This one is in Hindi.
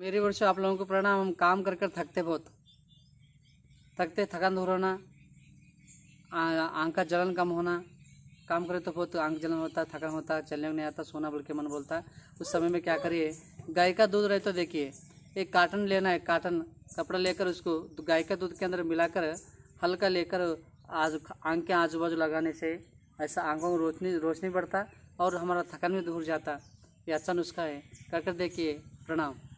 मेरे वर्ष आप लोगों को प्रणाम हम काम कर कर थकते बहुत थकते थकान दूर होना आंख का जलन कम होना काम करे तो बहुत आंख जलन होता है थकान होता है चलने नहीं आता सोना बोल के मन बोलता है उस समय में क्या करिए गाय का दूध रहे तो देखिए एक काटन लेना है काटन कपड़ा लेकर उसको तो गाय का दूध के अंदर मिलाकर हल्का लेकर आज आँख के आजू बाजू लगाने से ऐसा आँखों में रोशनी रोशनी बढ़ता और हमारा थकान भी दूर जाता ये अच्छा नुस्खा है कर कर देखिए प्रणाम